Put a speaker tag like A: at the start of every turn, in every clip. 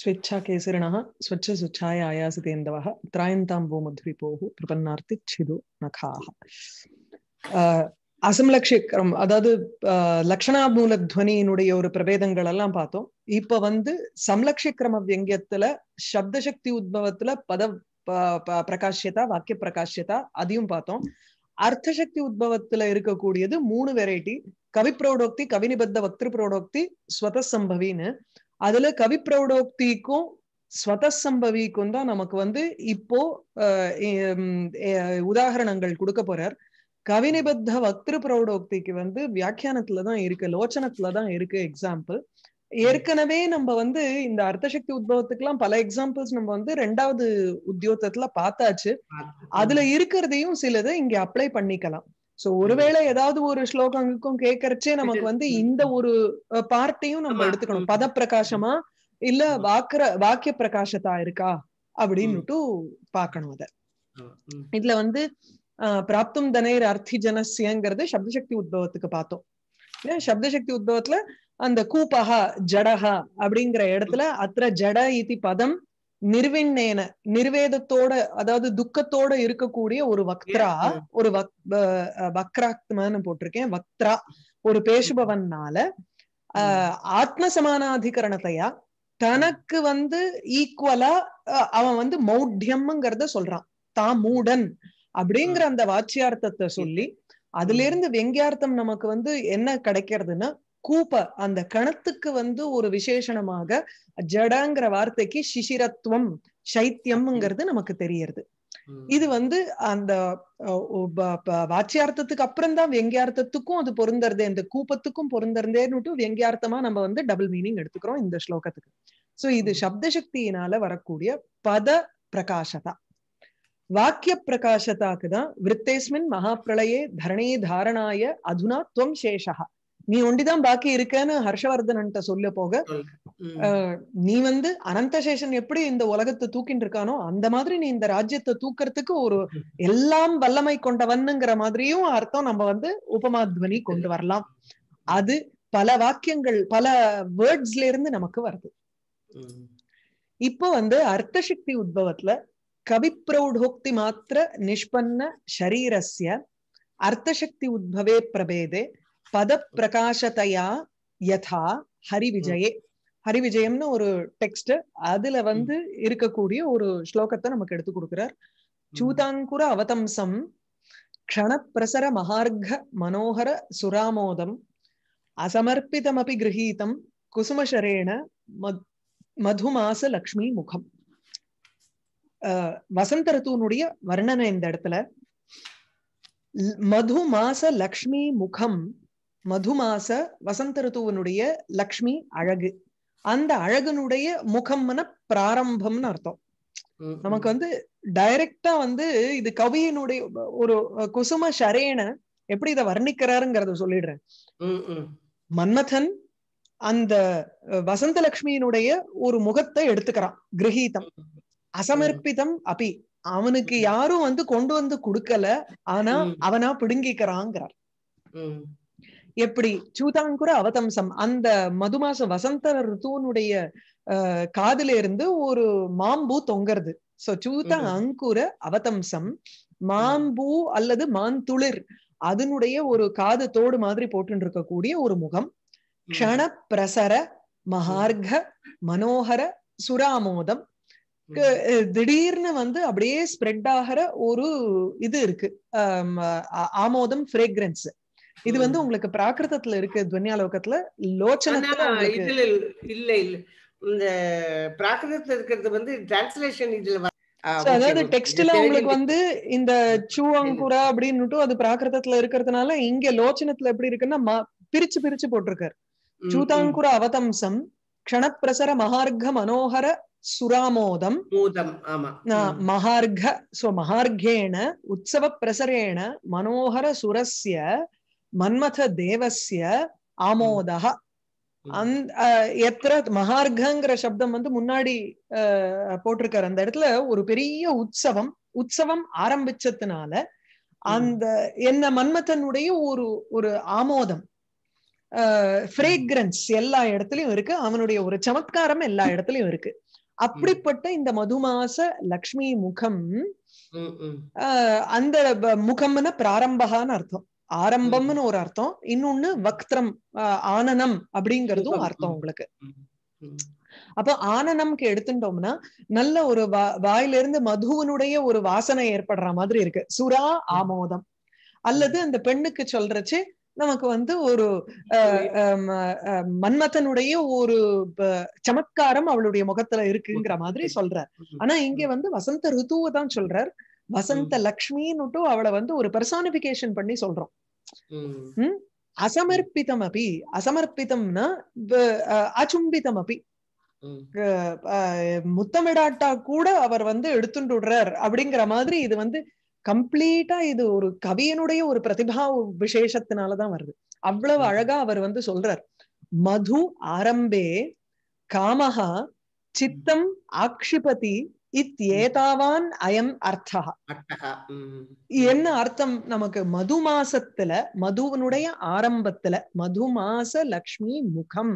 A: स्वेच्छा केसरिणः स्वच्छ स्वच्छाय आयासितेन्दवः त्रायन्तां भूमध्रिपोः प्रपन्नार्ति छिदु नखाः அசம்லக்ஷிக்ரம் அதாவது மூல துவனியினுடைய ஒரு பிரபேதங்கள் எல்லாம் பார்த்தோம் இப்ப வந்து சம்லக்ஷிக்ரம வியங்கியத்துல சப்தசக்தி உத்பவத்துல பத பிரகாஷ்யதா வாக்கிய பிரகாஷ்யதா அதையும் பார்த்தோம் அர்த்தசக்தி உத்பவத்துல இருக்கக்கூடியது மூணு வெரைட்டி கவி பிரோடோக்தி கவினிபத்த வக்திரு பிரௌடோக்தி ஸ்வத சம்பவின்னு அதுல கவி பிரௌடோக்திக்கும் ஸ்வதசம்பவிக்கும் தான் நமக்கு வந்து இப்போ உதாகரணங்கள் கொடுக்க போறார் கவிநிபத்த வக்திரு பிரௌடோக்திக்கு வந்து வியாக்கியானத்துல தான் இருக்கு லோச்சனத்துல தான் இருக்கு எக்ஸாம்பிள் ஏற்கனவே நம்ம வந்து இந்த அர்த்தசக்தி உத்பவத்துக்கு எல்லாம் பல எக்ஸாம்பிள்ஸ் நம்ம வந்து ரெண்டாவது உத்தியோகத்துல பார்த்தாச்சு அதுல இருக்கிறதையும் சிலது இங்க அப்ளை பண்ணிக்கலாம் சோ ஒருவேளை ஏதாவது ஒரு ஸ்லோகங்களுக்கும் கேட்கறச்சே நமக்கு வந்து இந்த ஒரு பார்ட்டையும் நம்ம எடுத்துக்கணும் பத பிரகாசமா இல்ல வாக்கிர வாக்கிய பிரகாசத்தா இருக்கா அப்படின்னுட்டு பாக்கணும் அத இதுல வந்து பிராப்தும் தனேர் அர்த்தி ஜனசியங்கிறது சப்தசக்தி உத்பவத்துக்கு பார்த்தோம் சப்தசக்தி உத்பவத்துல அந்த கூப்பகா ஜடஹா அப்படிங்கிற இடத்துல அத்த ஜட இதி பதம் நிர்விண்ணேன நிர்வேதத்தோட அதாவது துக்கத்தோட இருக்கக்கூடிய ஒரு வக்ரா ஒரு வக்ராத்மான்னு போட்டிருக்கேன் வக்ரா ஒரு பேசுபவன்னால ஆத்ம சமானாதிகரணத்தையா தனக்கு வந்து ஈக்குவலா அவன் வந்து மௌட்யம்ங்கிறத சொல்றான் தா மூடன் அப்படிங்கிற அந்த வாச்சியார்த்தத்தை சொல்லி அதுல இருந்து வெங்கியார்த்தம் நமக்கு வந்து என்ன கிடைக்கிறதுன்னா கூப்ப அந்த கணத்துக்கு வந்து ஒரு விசேஷனமாக ஜடங்கிற வார்த்தைக்கு சிசிரத்துவம் சைத்தியம்ங்கிறது நமக்கு தெரியறது இது வந்து அந்த வாச்சியார்த்தத்துக்கு அப்புறம் தான் வெங்கியார்த்தத்துக்கும் அது பொருந்தறதே இந்த கூப்பத்துக்கும் பொருந்தருந்தேன்னு வெங்கியார்த்தமா நம்ம வந்து டபுள் மீனிங் எடுத்துக்கிறோம் இந்த ஸ்லோகத்துக்கு சோ இது சப்தசக்தியினால வரக்கூடிய பத பிரகாசதா வாக்கிய பிரகாசதாக்கு தான் விற்பேஸ்மின் மகாபிரளயே தரணி தாரணாய அதுனா துவம் சேஷகா நீ ஒண்டிதான் பாக்கி இருக்கேன்னு ஹர்ஷவர்தன்ட்ட சொல்ல போக நீ வந்து அனந்தசேஷன் எப்படி இந்த உலகத்தை தூக்கின்னு இருக்கானோ அந்த மாதிரி நீ இந்த ராஜ்யத்தை தூக்கறதுக்கு ஒரு எல்லாம் வல்லமை கொண்டவன்னுங்கிற மாதிரியும் அர்த்தம் நம்ம வந்து உபமாத்வனி கொண்டு வரலாம் அது பல வாக்கியங்கள் பல வேர்ட்ஸ்ல இருந்து நமக்கு வருது இப்போ வந்து அர்த்த சக்தி உத்பவத்துல கவிப்பிரௌடோக்தி மாத்திர நிஷ்பன்ன ஷரீரஸ்ய சக்தி உத்பவே பிரபேதே பதப்பிரகாசத்தையா யதா ஹரிவிஜயே ஹரிவிஜயம்னு ஒரு டெக்ஸ்ட் அதுல வந்து இருக்கக்கூடிய ஒரு ஸ்லோகத்தை நமக்கு எடுத்து கொடுக்கிறார் சூதாங்குர அவதம்சம் க்ஷணப்பிரசர மகார்க மனோகர சுராமோதம் அசமர்ப்பிதமபி கிரகீதம் குசுமசரேண மதுமாச லக்ஷ்மி முகம் வசந்த ரித்துவனுடைய வர்ணனை இந்த இடத்துல மதுமாச லக்ஷ்மி முகம் மதுமாச வசந்த ருத்துவனுடைய லக்ஷ்மி அழகு அந்த அழகனுடைய முகம்மன பிராரம்பம்னு அர்த்தம் நமக்கு வந்து டைரக்டா வந்து இது கவியினுடைய ஒரு குசும ஷரேன எப்படி இதை வர்ணிக்கிறாருங்கிறத சொல்லிடுறேன் மன்மதன் அந்த வசந்த வசந்தலக்ஷ்மியினுடைய ஒரு முகத்தை எடுத்துக்கிறான் கிரகீதம் அசமர்ப்பிதம் அபி அவனுக்கு யாரும் வந்து கொண்டு வந்து கொடுக்கல ஆனா அவனா பிடுங்கிக்கிறாங்கிறார் எப்படி சூதாங்குற அவதம்சம் அந்த மதுமாச வசந்த ருத்துவனுடைய காதுல இருந்து ஒரு மாம்பூ தொங்குறது சோ சூதா அங்குற அவதம்சம் மாம்பூ அல்லது மாந்துளிர் அதனுடைய ஒரு காது தோடு மாதிரி போட்டு இருக்கக்கூடிய ஒரு முகம் க்ஷண பிரசர மகார்க மனோகர சுராமோதம் திடீர்னு வந்து அப்படியே ஸ்ப்ரெட் ஆகிற ஒரு இது இருக்கு ஆமோதம் ஃப்ரேக்ரன்ஸ் இது வந்து உங்களுக்கு பிராகிருதத்துல இருக்கு துவன்யாலோகத்துல லோச்சனத்துல இதுல இல்ல இல்ல இந்த பிராகிருதத்துல இருக்கிறது வந்து டிரான்ஸ்லேஷன் இதுல அதாவது டெக்ஸ்ட்ல உங்களுக்கு வந்து இந்த சூவங்குரா அப்படின்னு அது பிராகிருதத்துல இருக்கிறதுனால இங்க லோச்சனத்துல எப்படி இருக்குன்னா பிரிச்சு பிரிச்சு போட்டிருக்காரு சூதாங்குர அவதம்சம் க்ஷணப்பிரசர மகார்க மனோகர சுராமோதம் மூதம் மகார்க சோ மகார்கேண உற்சவ பிரசரேண மனோகர சுரஸ்ய மன்மத தேவசிய ஆமோதக அந்த எத்திர மகார்கிற சப்தம் வந்து முன்னாடி போட்டிருக்காரு அந்த இடத்துல ஒரு பெரிய உற்சவம் உற்சவம் ஆரம்பிச்சதுனால அந்த என்ன மன்மதனுடைய ஒரு ஒரு ஆமோதம் ஃப்ரேக்ரன்ஸ் எல்லா இடத்துலயும் இருக்கு அவனுடைய ஒரு சமத்காரம் எல்லா இடத்துலயும் இருக்கு அப்படிப்பட்ட இந்த மதுமாச லக்ஷ்மி முகம் அந்த முகம்னு பிராரம்பகான்னு அர்த்தம் ஆரம்பம்னு ஒரு அர்த்தம் இன்னொன்னு வக்திரம் ஆனனம் அப்படிங்கறதும் அர்த்தம் உங்களுக்கு அப்ப ஆனனம்க்கு எடுத்துட்டோம்னா நல்ல ஒரு வாயிலிருந்து மதுவனுடைய ஒரு வாசனை ஏற்படுற மாதிரி இருக்கு சுரா ஆமோதம் அல்லது அந்த பெண்ணுக்கு சொல்றச்சு நமக்கு வந்து ஒரு மன்மதனுடைய ஒரு சமத்காரம் அவளுடைய முகத்துல இருக்குங்கிற மாதிரி சொல்றார் ஆனா இங்க வந்து வசந்த ருத்துவை தான் சொல்றார் வசந்த லக்ஷ்மின்னுட்டு அவளை வந்து ஒரு பெர்சானிபிகேஷன் பண்ணி சொல்றோம் அசமர்ப்பிதம் அபி அசமர்ப்பிதம்னா அச்சும்பிதம் அப்படி முத்தமிடாட்டா கூட அவர் வந்து எடுத்துட்டு விடுறார் அப்படிங்கிற மாதிரி இது வந்து கம்ப்ளீட்டா இது ஒரு கவியனுடைய ஒரு பிரதிபா விசேஷத்தினாலதான் வருது அவ்வளவு அழகா அவர் வந்து சொல்றார் மது ஆரம்பே காமஹா சித்தம் ஆக்ஷிபதி இத்தேதாவான் அயம் அர்த்தா என்ன அர்த்தம் நமக்கு மது மாசத்துல மதுவனுடைய ஆரம்பத்துல மது மாச லக்ஷ்மி முகம்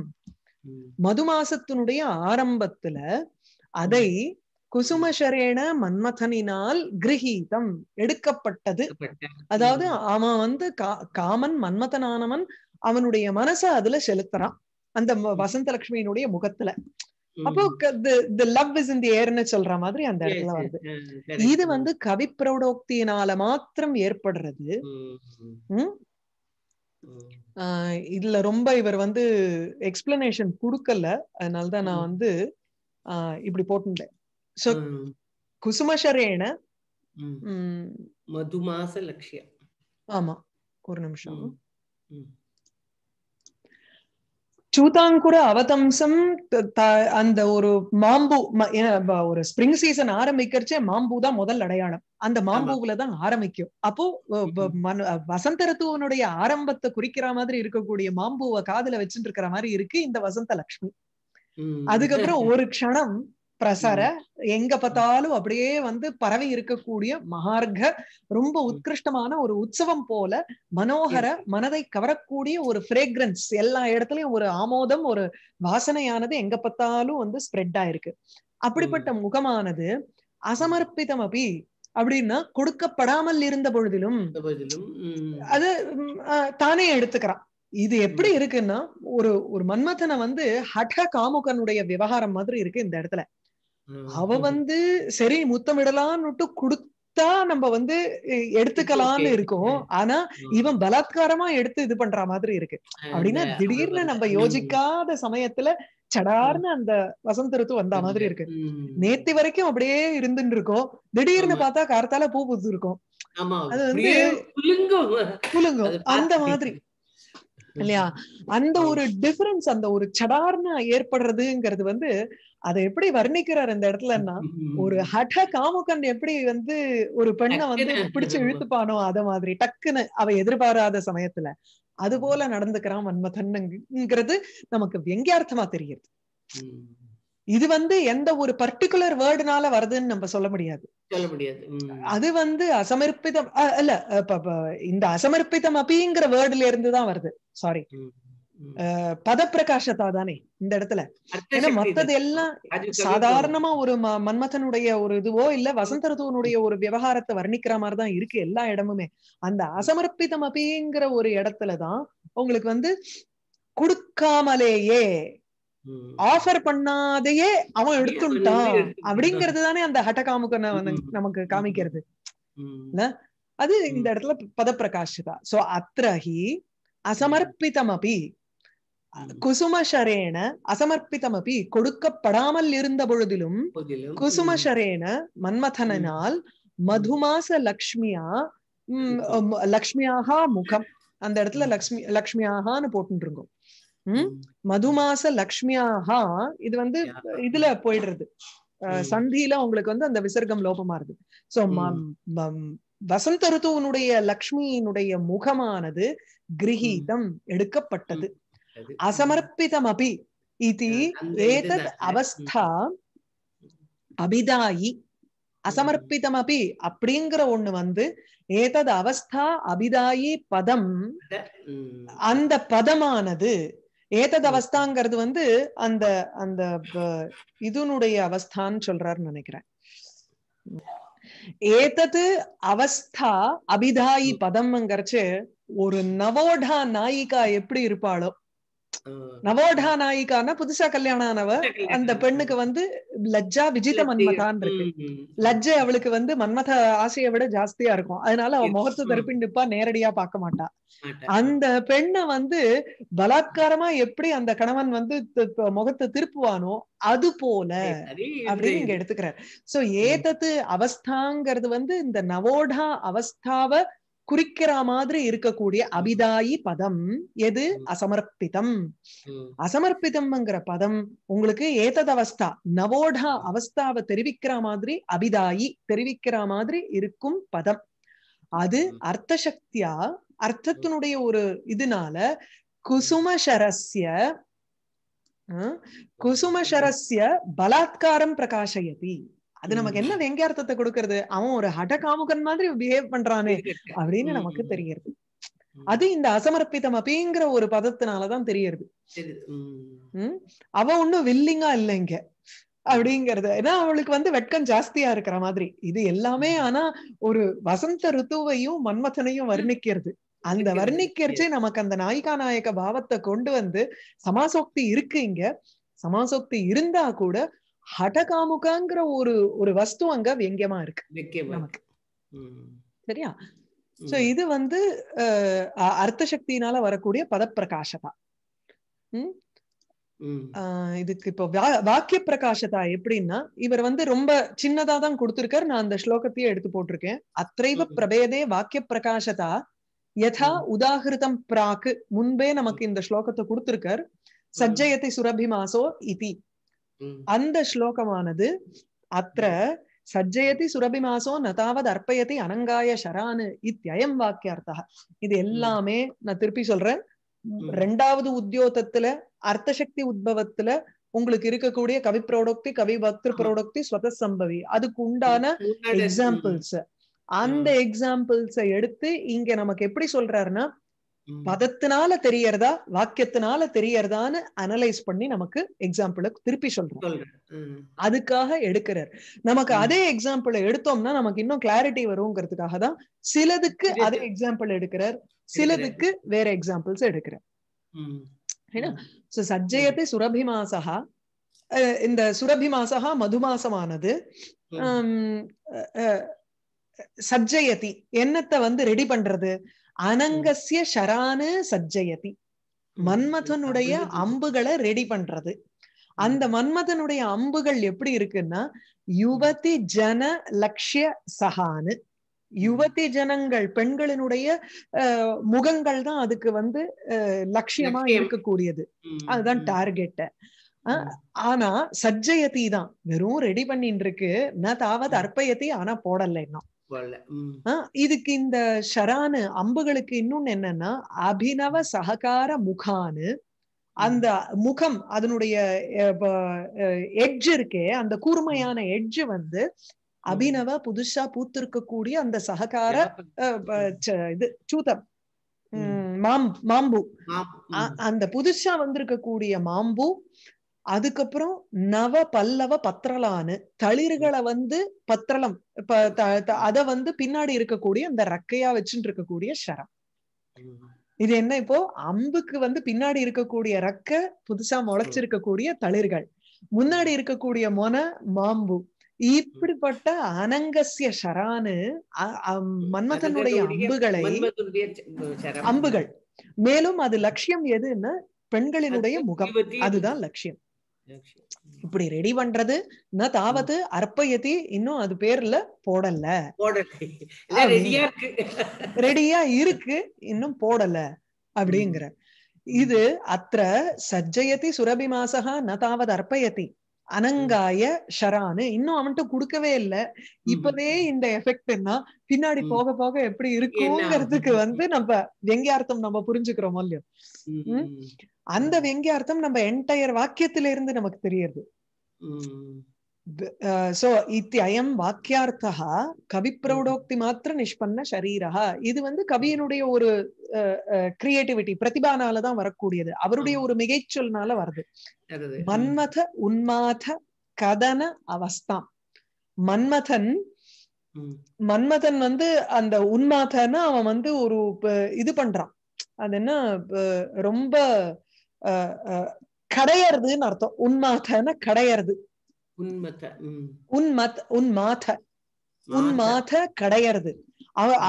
A: மது மாசத்தினுடைய ஆரம்பத்துல அதை குசுமசரேன மன்மதனினால் கிரகீதம் எடுக்கப்பட்டது அதாவது அவன் வந்து காமன் மன்மதனானவன் அவனுடைய மனச அதுல செலுத்துறான் அந்த வசந்த லட்சுமியினுடைய முகத்துல அப்போ தி லவ் இஸ் இன் தி ஏர்னு சொல்ற மாதிரி அந்த இடத்துல வருது இது வந்து கவி பிரௌடோக்தியினால மாத்திரம் ஏற்படுறது இதுல ரொம்ப இவர் வந்து எக்ஸ்பிளனேஷன் கொடுக்கல அதனாலதான் நான் வந்து இப்படி போட்டிருந்தேன் சோ குசுமசரேன மதுமாச லட்சியம் ஆமா ஒரு நிமிஷம் சூதாங்குர அவதம்சம் அந்த ஒரு மாம்பு ஒரு ஸ்பிரிங் சீசன் ஆரம்பிக்கிறச்சே மாம்பு தான் முதல் அடையாளம் அந்த மாம்பூவுல தான் ஆரம்பிக்கும் அப்போ வசந்த ரத்துவனுடைய ஆரம்பத்தை குறிக்கிற மாதிரி இருக்கக்கூடிய மாம்புவை காதுல வச்சுட்டு இருக்கிற மாதிரி இருக்கு இந்த வசந்த லட்சுமி
B: அதுக்கப்புறம் ஒரு
A: க்ஷணம் பிரசர எங்க பார்த்தாலும் அப்படியே வந்து பரவி இருக்கக்கூடிய மகார்க ரொம்ப உத்கிருஷ்டமான ஒரு உற்சவம் போல மனோகர மனதை கவரக்கூடிய ஒரு ஃப்ரேக்ரன்ஸ் எல்லா இடத்துலயும் ஒரு ஆமோதம் ஒரு வாசனையானது எங்க பார்த்தாலும் வந்து ஸ்ப்ரெட் ஆயிருக்கு அப்படிப்பட்ட முகமானது அசமர்ப்பிதம் அபி அப்படின்னா கொடுக்கப்படாமல் இருந்த பொழுதிலும் அது தானே எடுத்துக்கிறான் இது எப்படி இருக்குன்னா ஒரு ஒரு மன்மதனை வந்து ஹட்ஹ காமுகனுடைய விவகாரம் மாதிரி இருக்கு இந்த இடத்துல அவ வந்து சரி முத்தமிடலான்னு கொடுத்தா நம்ம வந்து எடுத்துக்கலாம்னு இருக்கும் ஆனா இவன் பலாத்காரமா எடுத்து இது பண்ற மாதிரி இருக்கு அப்படின்னா திடீர்னு நம்ம யோசிக்காத சமயத்துல சடார்னு அந்த வசந்த ருத்து வந்த மாதிரி இருக்கு நேத்தி வரைக்கும் அப்படியே இருந்துட்டு இருக்கோம் திடீர்னு பார்த்தா கார்த்தால பூ புத்து இருக்கும் அது வந்து புலுங்கும் அந்த மாதிரி இல்லையா அந்த ஒரு டிஃபரன்ஸ் அந்த ஒரு சடார்ன ஏற்படுறதுங்கிறது வந்து அதை எப்படி வர்ணிக்கிறார் இந்த இடத்துலன்னா ஒரு ஹட காமுகன் எப்படி வந்து ஒரு பெண்ணை வந்து பிடிச்சு இழுத்துப்பானோ அத மாதிரி டக்குன்னு அவ எதிர்பாராத சமயத்துல அது போல நடந்துக்கிறான் மன்மதன்ங்கிறது நமக்கு வெங்கியார்த்தமா தெரியுது இது வந்து எந்த ஒரு பர்டிகுலர் வேர்டுனால வருதுன்னு நம்ம சொல்ல முடியாது சொல்ல முடியாது அது வந்து அசமர்ப்பிதம் அல்ல இந்த அசமர்ப்பிதம் அப்படிங்கிற வேர்டுல இருந்து தான் வருது சாரி பதப்பிரகாசத்தா தானே இந்த இடத்துல ஏன்னா மத்தது எல்லாம் சாதாரணமா ஒரு மன்மதனுடைய ஒரு இதுவோ இல்ல வசந்த ருதுவனுடைய ஒரு விவகாரத்தை வர்ணிக்கிற மாதிரிதான் இருக்கு எல்லா இடமுமே அந்த அசமர்ப்பிதம் அப்படிங்கிற ஒரு இடத்துலதான் உங்களுக்கு வந்து கொடுக்காமலேயே ஆஃபர் பண்ணாதையே அவன் எடுத்துட்டான் அப்படிங்கிறது தானே அந்த ஹட்டகாமுக்கனை நமக்கு காமிக்கிறது அது இந்த இடத்துல பதப்பிரகாஷிதா சோ அத்ரஹி அசமர்ப்பிதமபி குசுமஷரேன அசமர்ப்பிதமபி கொடுக்கப்படாமல் இருந்த பொழுதிலும் குசுமஷரேன மன்மதனால் மதுமாச லக்ஷ்மியா லக்ஷ்மியாக முகம் அந்த இடத்துல லக்ஷ்மி லக்ஷ்மியாகான்னு போட்டு மதுமாச லக்ஷ்மியாக இது வந்து இதுல போயிடுறது சந்தியில உங்களுக்கு வந்து அந்த விசர்க்கம் லோபமா இருக்கு சோ வசந்த ருத்துவனுடைய லக்ஷ்மியினுடைய முகமானது கிரகீதம் எடுக்கப்பட்டது அசமர்ப்பிதம் அபி இது ஏதத் அவஸ்தா அபிதாயி அசமர்ப்பிதம் அபி அப்படிங்கிற ஒண்ணு வந்து ஏதது அவஸ்தா அபிதாயி பதம் அந்த பதமானது ஏத்தது அவஸ்தாங்கிறது வந்து அந்த அந்த இதனுடைய அவஸ்தான்னு சொல்றாருன்னு நினைக்கிறேன் ஏத்தது அவஸ்தா அபிதாயி பதம்ங்கிறச்சு ஒரு நவோடா நாயிகா எப்படி இருப்பாளோ நவோடா நாயிகான புதுசா கல்யாணம் ஆனவ அந்த பெண்ணுக்கு வந்து லஜ்ஜா விஜித மன்மதான் இருக்கு லஜ்ஜை அவளுக்கு வந்து மன்மத ஆசையை விட ஜாஸ்தியா இருக்கும் அதனால அவ முகத்து தருப்பிண்டுப்பா நேரடியா பார்க்க மாட்டா அந்த பெண்ணை வந்து பலாத்காரமா எப்படி அந்த கணவன் வந்து முகத்தை திருப்புவானோ அது போல அப்படின்னு இங்க எடுத்துக்கிறார் சோ ஏதத்து அவஸ்தாங்கிறது வந்து இந்த நவோடா அவஸ்தாவை குறிக்கிற மாதிரி இருக்கக்கூடிய அபிதாயி பதம் எது அசமர்ப்பிதம் அசமர்ப்பிதம்ங்கிற பதம் உங்களுக்கு ஏதத அவஸ்தா நவோடா அவஸ்தாவை தெரிவிக்கிற மாதிரி அபிதாயி தெரிவிக்கிற மாதிரி இருக்கும் பதம் அது அர்த்த சக்தியா அர்த்தத்தினுடைய ஒரு இதனால குசுமசரஸ்ய குசுமசரஸ்ய பலாத்காரம் பிரகாசயதி அது நமக்கு என்ன வெங்கியார்த்தத்தை கொடுக்கறது அவன் ஒரு ஹட காமுகன் மாதிரி பிஹேவ் பண்றானே அப்படின்னு நமக்கு தெரியறது அது இந்த அசமர்ப்பிதம் அப்படிங்கிற ஒரு பதத்தினாலதான் தெரியறது உம் அவ ஒண்ணும் வில்லிங்கா இல்ல இங்க அப்படிங்கறது ஏன்னா அவளுக்கு வந்து வெட்கம் ஜாஸ்தியா இருக்கிற மாதிரி இது எல்லாமே ஆனா ஒரு வசந்த ருத்துவையும் மன்மதனையும் வர்ணிக்கிறது அந்த வர்ணிக்கிறச்சே நமக்கு அந்த நாயிகா நாயக பாவத்தை கொண்டு வந்து சமாசோக்தி இருக்கு இங்க சமாசோக்தி இருந்தா கூட ஹடகாமுகங்கிற ஒரு ஒரு வஸ்து அங்க வெங்கியமா இருக்கு நமக்கு சரியா சோ இது வந்து அர்த்த சக்தியினால வரக்கூடிய பதப்பிரகாசதா இதுக்கு இப்போ வாக்கிய பிரகாசதா எப்படின்னா இவர் வந்து ரொம்ப சின்னதா தான் கொடுத்திருக்காரு நான் அந்த ஸ்லோகத்தையே எடுத்து போட்டிருக்கேன் அத்தைவ பிரபேதே வாக்கிய பிரகாசதா யதா உதாகிருதம் பிராக்கு முன்பே நமக்கு இந்த ஸ்லோகத்தை கொடுத்திருக்கார் சஜ்ஜயத்தை சுரபிமாசோ இதி அந்த ஸ்லோகமானது அத்த சஜ்ஜயதி மாசோ நதாவது அர்ப்பயதி அனங்காய ஷரானு இத்தியயம் வாக்கியார்த்தா இது எல்லாமே நான் திருப்பி சொல்றேன் ரெண்டாவது உத்தியோகத்துல அர்த்தசக்தி உத்பவத்துல உங்களுக்கு இருக்கக்கூடிய கவி ப்ரோடக்டி கவி பக்திரு ப்ரோடக்டி ஸ்வத சம்பவி அதுக்கு உண்டான எக்ஸாம்பிள்ஸ் அந்த எக்ஸாம்பிள்ஸ எடுத்து இங்க நமக்கு எப்படி சொல்றாருன்னா பதத்தினால தெரியறதா வாக்கியத்தினால தெரியறதான்னு அனலைஸ் பண்ணி நமக்கு எக்ஸாம்பிள திருப்பி சொல்றோம் அதுக்காக எடுக்கிறார் நமக்கு அதே எக்ஸாம்பிள் எடுத்தோம்னா நமக்கு இன்னும் கிளாரிட்டி வருங்கிறதுக்காக தான் சிலதுக்கு அதே எக்ஸாம்பிள் எடுக்கிறார் சிலதுக்கு வேற எக்ஸாம்பிள்ஸ் எடுக்கிறார் சஜ்ஜயத்தை மாசகா இந்த சுரபி மாசகா மதுமாசமானது சஜ்ஜயதி என்னத்தை வந்து ரெடி பண்றது அனங்கசிய ஷரானு சஜ்ஜயதி மன்மதனுடைய அம்புகளை ரெடி பண்றது அந்த மன்மதனுடைய அம்புகள் எப்படி இருக்குன்னா யுவதி ஜன லக்ஷ்ய சஹானு யுவதி ஜனங்கள் பெண்களினுடைய முகங்கள் தான் அதுக்கு வந்து லட்சியமா இருக்கக்கூடியது அதுதான் டார்கெட்ட ஆனா சஜ்ஜயதி தான் வெறும் ரெடி பண்ணிட்டு இருக்கு நான் தாவது அற்பயத்தி ஆனா போடல இன்னும் இதுக்கு இந்த ஷரானு அம்புகளுக்கு இன்னொன்னு என்னன்னா அபினவ சககார முகானு அந்த முகம் அதனுடைய எட்ஜ் இருக்கே அந்த கூர்மையான எட்ஜ் வந்து அபினவ புதுசா பூத்திருக்கக்கூடிய அந்த சககார இது சூதம் மாம் மாம்பு அந்த புதுசா வந்திருக்கக்கூடிய மாம்பு அதுக்கப்புறம் நவ பல்லவ பத்திரலான்னு தளிர்களை வந்து பத்திரலம் அத வந்து பின்னாடி இருக்கக்கூடிய அந்த ரக்கையா வச்சுட்டு இருக்கக்கூடிய ஷரம் இது என்ன இப்போ அம்புக்கு வந்து பின்னாடி இருக்கக்கூடிய ரக்க புதுசா முளைச்சிருக்கக்கூடிய தளிர்கள் முன்னாடி இருக்கக்கூடிய மொன மாம்பு இப்படிப்பட்ட அனங்கசிய ஷரானு மன்மதனுடைய அம்புகளை அம்புகள் மேலும் அது லட்சியம் எதுன்னா பெண்களினுடைய முகம் அதுதான் லட்சியம் இப்படி ரெடி பண்றது நான் தாவது அற்பயத்தி இன்னும் அது பேர்ல போடல ரெடியா இருக்கு இன்னும் போடல அப்படிங்கிற இது அத்த சஜ்ஜயதி சுரபி மாசகா ந தாவது அர்ப்பயத்தி அனங்காய ஷரானு இன்னும் அவன்கிட்ட கொடுக்கவே இல்லை இப்பவே இந்த எஃபெக்ட் என்ன பின்னாடி போக போக எப்படி இருக்குங்கிறதுக்கு வந்து நம்ம வெங்கியார்த்தம் நம்ம புரிஞ்சுக்கிறோமோ இல்லையோ அந்த வெங்கியார்த்தம் நம்ம என்டையர் வாக்கியத்தில இருந்து நமக்கு தெரியுது சோ இத்தி இத்தியம் வாக்கியார்த்தா பிரௌடோக்தி மாத்திர நிஷ்பன்ன சரீரா இது வந்து mm-hmm. கவியினுடைய ஒரு கிரியேட்டிவிட்டி பிரதிபானாலதான் வரக்கூடியது அவருடைய mm-hmm. ஒரு மிகைச்சொல்னால வருது mm-hmm. மன்மத உன்மாத கதன அவஸ்தாம் மன்மதன் மன்மதன் வந்து அந்த உன்மாதன்னு அவன் வந்து ஒரு இது பண்றான் அது என்ன ரொம்ப கடையறதுன்னு அர்த்தம் உன்மாதன கடையறது உன்மாத கடையறது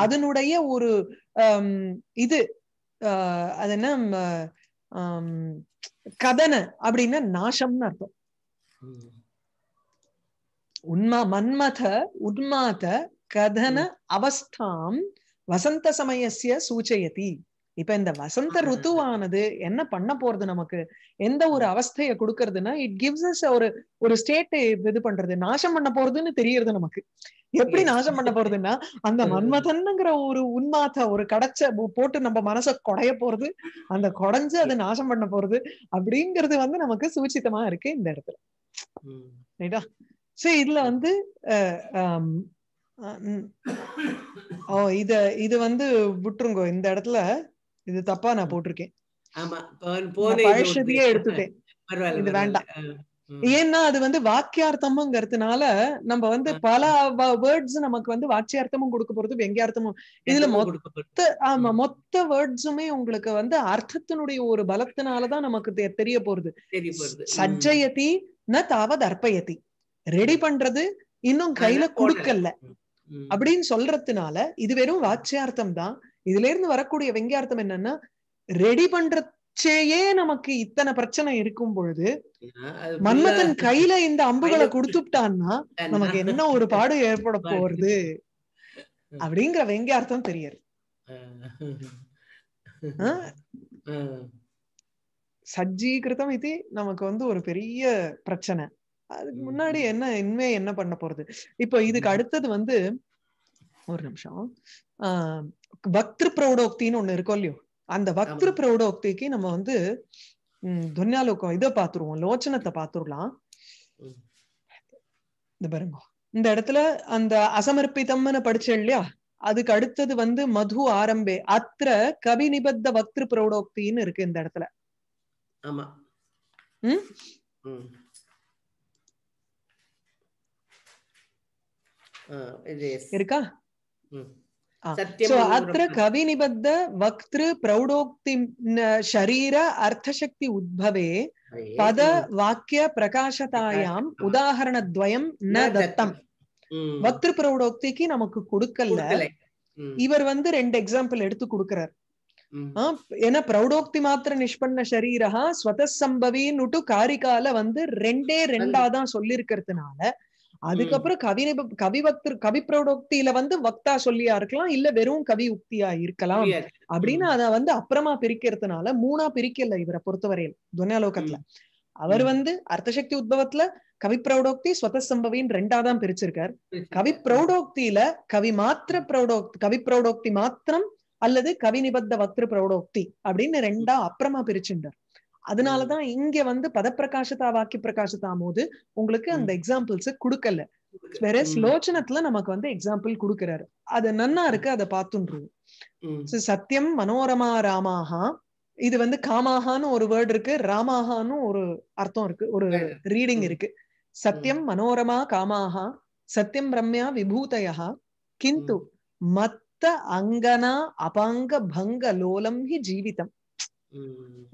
A: அதனுடைய ஒரு இது அது என்ன கதன அப்படின்னா நாசம்னு அர்த்தம் உண்மா மன்மத உன்மாத கதன அவஸ்தாம் வசந்த சமயசிய சூச்சயதி இப்ப இந்த வசந்த ருத்துவானது என்ன பண்ண போறது நமக்கு எந்த ஒரு அவஸ்தைய கொடுக்கறதுன்னா இட் கிவ்ஸ் அஸ் ஒரு ஒரு ஸ்டேட் இது பண்றது நாசம் பண்ண போறதுன்னு தெரியறது நமக்கு எப்படி நாசம் பண்ண போறதுன்னா அந்த மன்மதன்ங்கிற ஒரு உன்மாத்த ஒரு கடைச்ச போட்டு நம்ம மனச கொடைய போறது அந்த கொடைஞ்சு அது நாசம் பண்ண போறது அப்படிங்கிறது வந்து நமக்கு சுவிச்சித்தமா இருக்கு இந்த இடத்துல ரைட்டா சோ இதுல வந்து ஓ இத இது வந்து விட்டுருங்கோ இந்த இடத்துல இது தப்பா நான் போட்டிருக்கேன் எடுத்துட்டேன் இது வேண்டாம் ஏன்னா அது வந்து வாக்கியார்த்தம்ங்கிறதுனால நம்ம வந்து பல வேர்ட்ஸ் நமக்கு வந்து வாட்சியார்த்தமும் கொடுக்க போறது வெங்கியார்த்தமும் இதுல மொத்த ஆமா மொத்த வேர்ட்ஸுமே உங்களுக்கு வந்து அர்த்தத்தினுடைய ஒரு பலத்தினாலதான் நமக்கு தெரிய போறது சஜ்ஜயதி ந தாவது அர்ப்பயதி ரெடி பண்றது இன்னும் கையில கொடுக்கல அப்படின்னு சொல்றதுனால இது வெறும் வாக்கியார்த்தம் தான் இதுல இருந்து வரக்கூடிய வெங்கியார்த்தம் என்னன்னா ரெடி பண்றச்சேயே நமக்கு இத்தனை பிரச்சனை இருக்கும் பொழுது மன்மதன் கையில இந்த அம்புகளை கொடுத்துட்டான்னா நமக்கு என்ன ஒரு பாடு ஏற்பட போறது அப்படிங்கிற வெங்கியார்த்தம் தெரியாது சஜ்ஜீகிருத்தம் இது நமக்கு வந்து ஒரு பெரிய பிரச்சனை அதுக்கு முன்னாடி என்ன இனிமே என்ன பண்ண போறது இப்ப இதுக்கு அடுத்தது வந்து ஒரு நிமிஷம் பக்திரு பிரௌடோக்தின்னு ஒண்ணு இருக்கும் இல்லையோ அந்த பக்திரு பிரௌடோக்திக்கு நம்ம வந்து துன்யாலோகம் இதை பாத்துருவோம் லோச்சனத்தை பாத்துருலாம் இந்த பாருங்க இந்த இடத்துல அந்த அசமர்ப்பிதம்னு படிச்சேன் இல்லையா அதுக்கு அடுத்தது வந்து மது ஆரம்பே அத்திர கவி நிபத்த வக்திரு பிரௌடோக்தின்னு இருக்கு இந்த இடத்துல ஆமா உம் இருக்கா अत्र कविनिबद्ध वक्तृ प्रौढोक्ति शरीर अर्थशक्ति उद्भवे पद वाक्य प्रकाशतायाम् உதாகரணத்வயம் न தத்தம் வக்திரு பிரௌடோக்திக்கு நமக்கு கொடுக்கல இவர் வந்து ரெண்டு எக்ஸாம்பிள் எடுத்து கொடுக்கிறார் ஏன்னா பிரௌடோக்தி மாத்திர நிஷ்பண்ண சரீரா ஸ்வத சம்பவின்னுட்டு காரிகால வந்து ரெண்டே ரெண்டாதான் சொல்லி இருக்கிறதுனால அதுக்கப்புறம் கவி கவி பக்தர் கவி பிரௌடோக்தியில வந்து வக்தா சொல்லியா இருக்கலாம் இல்ல வெறும் கவி உக்தியா இருக்கலாம் அப்படின்னு அத வந்து அப்புறமா பிரிக்கிறதுனால மூணா பிரிக்கல இவரை பொறுத்தவரையில் துவனியாலோகத்துல அவர் வந்து அர்த்தசக்தி உத்பவத்துல கவி பிரௌடோக்தி ரெண்டா தான் பிரிச்சிருக்கார் கவி பிரௌடோக்தியில கவி மாத்திர பிரௌடோக்தி கவி பிரௌடோக்தி மாத்திரம் அல்லது கவி நிபத்த வக்திரு பிரௌடோக்தி அப்படின்னு ரெண்டா அப்புறமா பிரிச்சுட்டார் அதனாலதான் இங்க வந்து பதப்பிரகாசத்தா வாக்கி பிரகாசத்தா போது உங்களுக்கு அந்த எக்ஸாம்பிள்ஸ் கொடுக்கல வேற ஸ்லோச்சனத்துல நமக்கு வந்து எக்ஸாம்பிள் கொடுக்கிறாரு அது நன்னா இருக்கு அதை பார்த்துன்றது சத்தியம் மனோரமா ராமாகா இது வந்து காமாகான்னு ஒரு வேர்டு இருக்கு ராமாகான்னு ஒரு அர்த்தம் இருக்கு ஒரு ரீடிங் இருக்கு சத்தியம் மனோரமா காமாகா சத்தியம் பிரம்யா விபூதயா கிந்து மத்த அங்கனா அபாங்க பங்க லோலம் ஹி ஜீவிதம்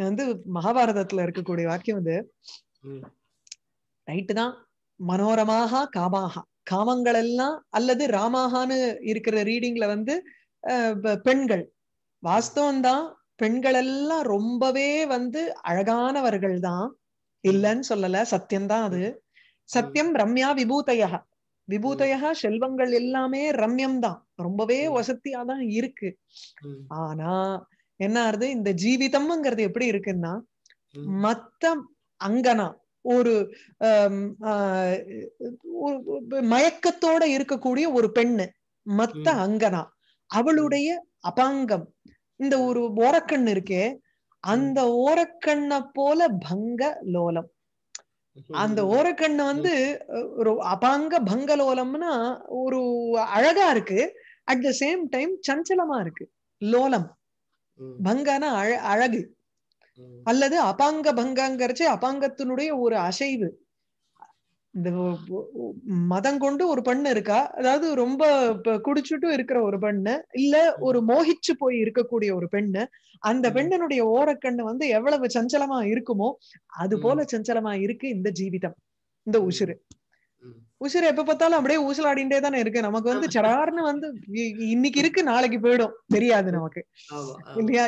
A: வந்து மகாபாரதத்துல இருக்கக்கூடிய வாக்கியம் வந்து ரைட்டு தான் மனோரமாக காமாகா காமங்கள் எல்லாம் அல்லது ராமாகான்னு இருக்கிற ரீடிங்ல வந்து பெண்கள் வாஸ்தவம் தான் பெண்கள் எல்லாம் ரொம்பவே வந்து அழகானவர்கள் தான் இல்லைன்னு சொல்லல சத்தியம்தான் அது சத்தியம் ரம்யா விபூதையா விபூதையா செல்வங்கள் எல்லாமே ரம்யம் தான் ரொம்பவே வசதியா தான் இருக்கு ஆனா என்ன ஆறுது இந்த ஜீவிதம்ங்கிறது எப்படி இருக்குன்னா மத்த அங்கனா ஒரு மயக்கத்தோட இருக்கக்கூடிய ஒரு பெண்ணு மத்த அங்கனா அவளுடைய அபாங்கம் இந்த ஒரு ஓரக்கண் இருக்கே அந்த ஓரக்கண்ண போல பங்க லோலம் அந்த ஓரக்கண்ணு வந்து ஒரு அபாங்க பங்க லோலம்னா ஒரு அழகா இருக்கு அட் த சேம் டைம் சஞ்சலமா இருக்கு லோலம் பங்கான அழகு அல்லது அபாங்க பங்காங்கிறச்சு அபாங்கத்தினுடைய ஒரு அசைவு இந்த மதம் கொண்டு ஒரு பெண்ணு இருக்கா அதாவது ரொம்ப குடிச்சுட்டும் இருக்கிற ஒரு பெண்ணு இல்ல ஒரு மோகிச்சு போய் இருக்கக்கூடிய ஒரு பெண்ணு அந்த பெண்ணனுடைய ஓரக்கண்ணு வந்து எவ்வளவு சஞ்சலமா இருக்குமோ அது போல சஞ்சலமா இருக்கு இந்த ஜீவிதம் இந்த உசுறு உசுறு எப்ப பார்த்தாலும் அப்படியே ஊசலாடிண்டே தானே இருக்கு நமக்கு வந்து சடார்னு வந்து இன்னைக்கு இருக்கு நாளைக்கு போயிடும் தெரியாது நமக்கு இல்லையா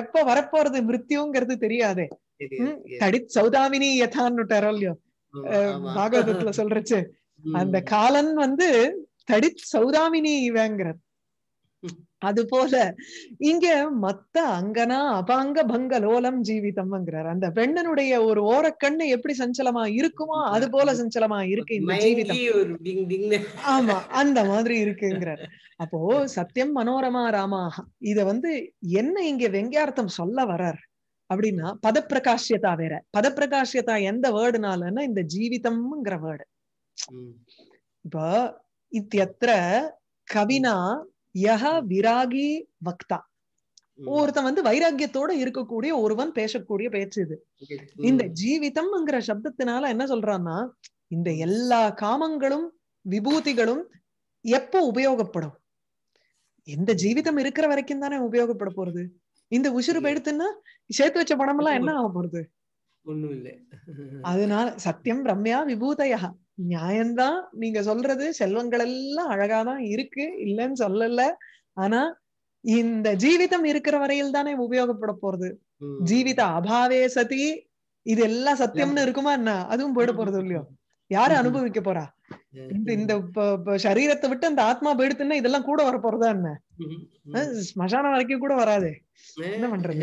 A: எப்ப வரப்போறது மிருத்தியுங்கிறது தெரியாதே தடி சௌதாமினி யதான்னு இல்லையோ பாகவதத்துல சொல்றச்சு அந்த காலன் வந்து தடித் சௌதாமினி இவங்கிறார் அது போல இங்க மத்த அங்கனா அபாங்க பங்க லோலம் ஜீவிதம்ங்கிறார் அந்த பெண்ணனுடைய ஒரு ஓரக்கண்ணு எப்படி சஞ்சலமா இருக்குமோ அது போல சஞ்சலமா இருக்கு இந்த ஜீவிதம் ஆமா அந்த மாதிரி இருக்குங்கிறார் அப்போ சத்தியம் மனோரமா ராமாக இத வந்து என்ன இங்க வெங்கியார்த்தம் சொல்ல வர்றார் அப்படின்னா பதப்பிரகாஷ்யதா வேற பதப்பிரகாஷ்யதா எந்த வேர்டுனாலன்னா இந்த ஜீவிதம்ங்கிற வேர்டு இப்போ இத்தியத்திர கவினா யஹ விராகி பக்தா ஒருத்தன் வந்து வைராக்கியத்தோட இருக்கக்கூடிய ஒருவன் பேசக்கூடிய பேச்சு இது இந்த ஜீவிதம்ங்கிற சப்தத்தினால என்ன சொல்றான்னா இந்த எல்லா காமங்களும் விபூதிகளும் எப்போ உபயோகப்படும் எந்த ஜீவிதம் இருக்கிற வரைக்கும் தானே உபயோகப்பட போறது இந்த உசுறு போயிடுத்துன்னா சேர்த்து வச்ச படம் எல்லாம் என்ன ஆக போறது ஒண்ணும் இல்லை அதனால சத்தியம் ரம்யா விபூதையா நியாயம்தான் நீங்க சொல்றது செல்வங்கள் எல்லாம் அழகாதான் இருக்கு இல்லைன்னு சொல்லல ஆனா இந்த ஜீவிதம் இருக்கிற வரையில் தானே உபயோகப்பட போறது ஜீவித அபாவே சதி இது எல்லாம் சத்தியம்னு இருக்குமா என்ன அதுவும் போயிட போறது இல்லையோ யாரு அனுபவிக்க போறா இந்த இந்த சரீரத்தை விட்டு அந்த ஆத்மா போயிடுத்துன்னா இதெல்லாம் கூட வர போறதா என்ன ஸ்மசானம் வரைக்கும் கூட வராது என்ன பண்றது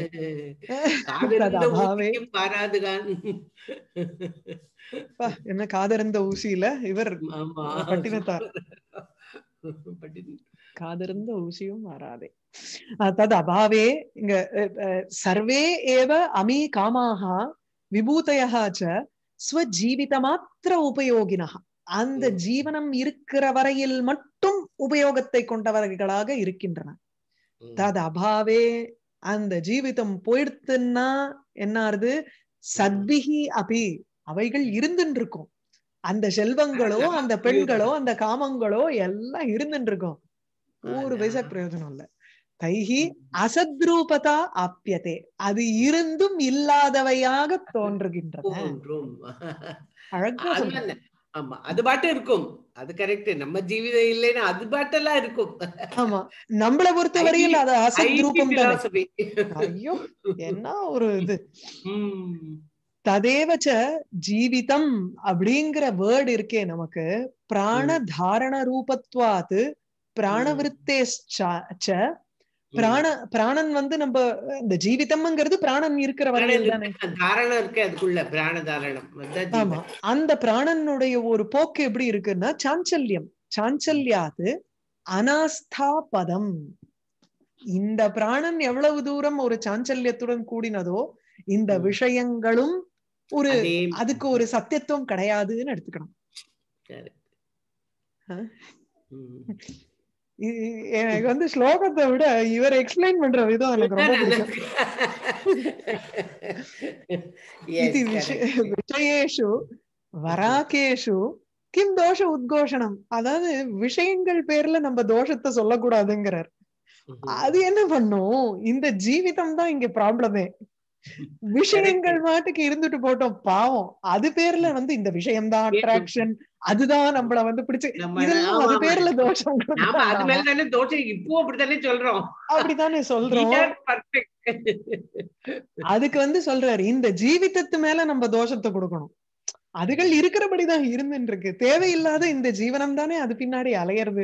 A: என்ன காதறந்த ஊசியில இவர் பட்டினத்தார் காதறந்த ஊசியும் மாறாதே அதாவது அபாவே இங்க சர்வே ஏவ அமி காமாக ஸ்வஜீவித ஸ்வஜீவிதமாத்திர உபயோகினா அந்த ஜீவனம் இருக்கிற வரையில் மட்டும் உபயோகத்தை கொண்டவர்களாக இருக்கின்றன தது அபாவே அந்த ஜீவிதம் போயிடுத்துன்னா என்ன ஆறுது சத்பிகி அபி அவைகள் இருந்துருக்கும் அந்த செல்வங்களோ அந்த பெண்களோ அந்த காமங்களோ எல்லாம் இருந்துட்டு இருக்கும் ஒரு பைசா பிரயோஜனம் இல்ல தைகி அசத்ரூபதா ஆப்பியதே அது இருந்தும் இல்லாதவையாக தோன்றுகின்றன அழகா ஆமா அது பாட்டு இருக்கும் அது கரெக்ட் நம்ம ஜீவிதம் இல்லைன்னா அது பாட்டெல்லாம் இருக்கும் ஆமா நம்மள பொறுத்த வரையில் அது அசத் ரூபம் ஐயோ என்ன ஒரு இது ததேவச்ச ஜீவிதம் அப்படிங்கிற வேர்டு இருக்கே நமக்கு பிராண தாரண ரூபத்வாத்து பிராணவிருத்தேச்ச பிராண பிராணன் வந்து நம்ம இந்த ஜீவிதம்ங்கிறது பிராணன் இருக்கிற வரையில் அதுக்குள்ள பிராண ஆமா அந்த பிராணனுடைய ஒரு போக்கு எப்படி இருக்குன்னா சாஞ்சல்யம் சாஞ்சல்யாது அனாஸ்தா பதம் இந்த பிராணன் எவ்வளவு தூரம் ஒரு சாஞ்சல்யத்துடன் கூடினதோ இந்த விஷயங்களும் ஒரு அதுக்கு ஒரு சத்தியத்துவம் கிடையாதுன்னு எடுத்துக்கணும் எனக்கு வந்து ஸ்லோகத்தை விட இவர் எக்ஸ்பிளைன் பண்ற விதம் எனக்கு ரொம்ப பிடிக்கும் விஷயேஷு வராகேஷு கிம் தோஷ உத்கோஷணம் அதாவது விஷயங்கள் பேர்ல நம்ம தோஷத்தை சொல்லக்கூடாதுங்கிறார் அது என்ன பண்ணும் இந்த ஜீவிதம் தான் இங்க ப்ராப்ளமே விஷயங்கள் மாட்டுக்கு இருந்துட்டு போட்டோம் பாவம் அது பேர்ல வந்து இந்த விஷயம் தான் அட்ராக்ஷன் அதுதான் நம்மள வந்து பிடிச்சு இதெல்லாம் அது பேர்ல தோஷம் அது மேல தானே தோஷம் இப்போ அப்படித்தானே சொல்றோம் அப்படித்தானே சொல்றோம் அதுக்கு வந்து சொல்றாரு இந்த ஜீவிதத்து மேல நம்ம தோஷத்தை கொடுக்கணும் அதுகள் இருக்கிறபடிதான் இருந்துட்டு இருக்கு தேவையில்லாத இந்த ஜீவனம் தானே அது பின்னாடி அலையறது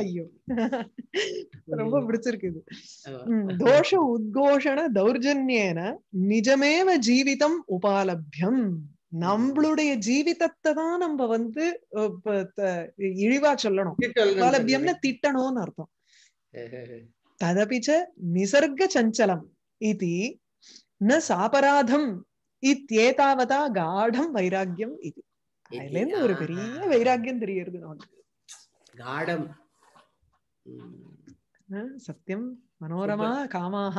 A: ஐயோ ரொம்ப பிடிச்சிருக்கு இது தோஷ உத்கோஷண தௌர்ஜன்யேன நிஜமேவ ஜீவிதம் உபாலபியம் நம்மளுடைய ஜீவிதத்தை தான் நம்ம வந்து இழிவா சொல்லணும் உபாலபியம்னு திட்டணும்னு அர்த்தம் ததபிச்ச நிசர்க சஞ்சலம் இது ந சாபராதம் இத்தேதாவதா காடம் வைராக்கியம் இது அதுல இருந்து ஒரு பெரிய வைராக்கியம் தெரியறது நமக்கு காடம் மனோரமா காமாக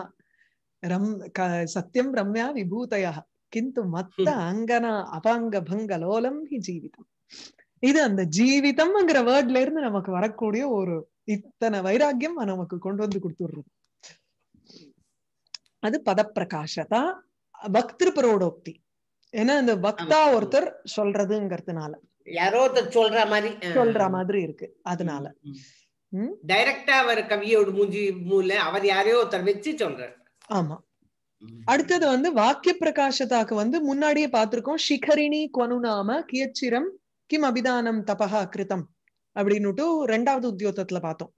A: ரம் க சத்தியம் ரம்யா विभूतयः கிந்து மத்த அங்கனா அபாங்க பங்கலோலம் ஹி ஜீவிதம் இது அந்த ஜீவிதம்ங்கிற வேர்ட்ல இருந்து நமக்கு வரக்கூடிய ஒரு இத்தனை வைராக்கியம் நமக்கு கொண்டு வந்து கொடுத்துடுறது அது பதப்பிரகாசதா பக்திரு பரோடோக்தி ஏன்னா அந்த பக்தா ஒருத்தர் சொல்றதுங்கிறதுனால யாரோ சொல்ற மாதிரி சொல்ற மாதிரி இருக்கு அதனால டைரக்டா அவர் கவியோட மூஞ்சி மூல அவர் யாரையோ ஒருத்தர் வச்சு சொல்றார் ஆமா அடுத்தது வந்து வாக்கிய பிரகாசதாக்கு வந்து முன்னாடியே பார்த்திருக்கோம் ஷிகரிணி கொனுநாம கியச்சிரம் கிம் அபிதானம் தபகா கிருதம் அப்படின்னுட்டு ரெண்டாவது உத்தியோகத்துல பார்த்தோம்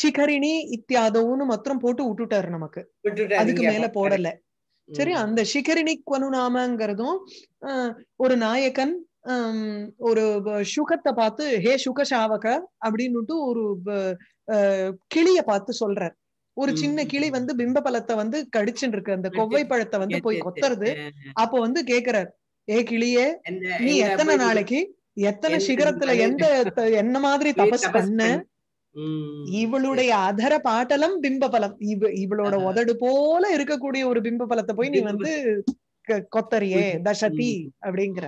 A: ஷிகரிணி இத்தியாதோன்னு மாத்திரம் போட்டு விட்டுட்டாரு நமக்கு அதுக்கு மேல போடல சரி அந்த ஷிகரிணி கொனுநாமங்கிறதும் ஒரு நாயகன் ஒரு சுகத்தை பார்த்து ஹே சுக சாவக அப்படின்னுட்டு ஒரு கிளிய பார்த்து சொல்றார் ஒரு சின்ன கிளி வந்து பிம்ப பழத்தை வந்து கடிச்சுட்டு இருக்கு அந்த கொவ்வை பழத்தை வந்து போய் கொத்துறது அப்போ வந்து கேக்குறார் ஏ கிளியே நீ எத்தனை நாளைக்கு எத்தனை சிகரத்துல எந்த என்ன மாதிரி தபஸ் பண்ண இவளுடைய அதர பாட்டலம் பிம்ப பலம் இவ இவளோட உதடு போல இருக்கக்கூடிய ஒரு பிம்ப பலத்தை போய் நீ வந்து கொத்தரியே தசதி அப்படிங்கிற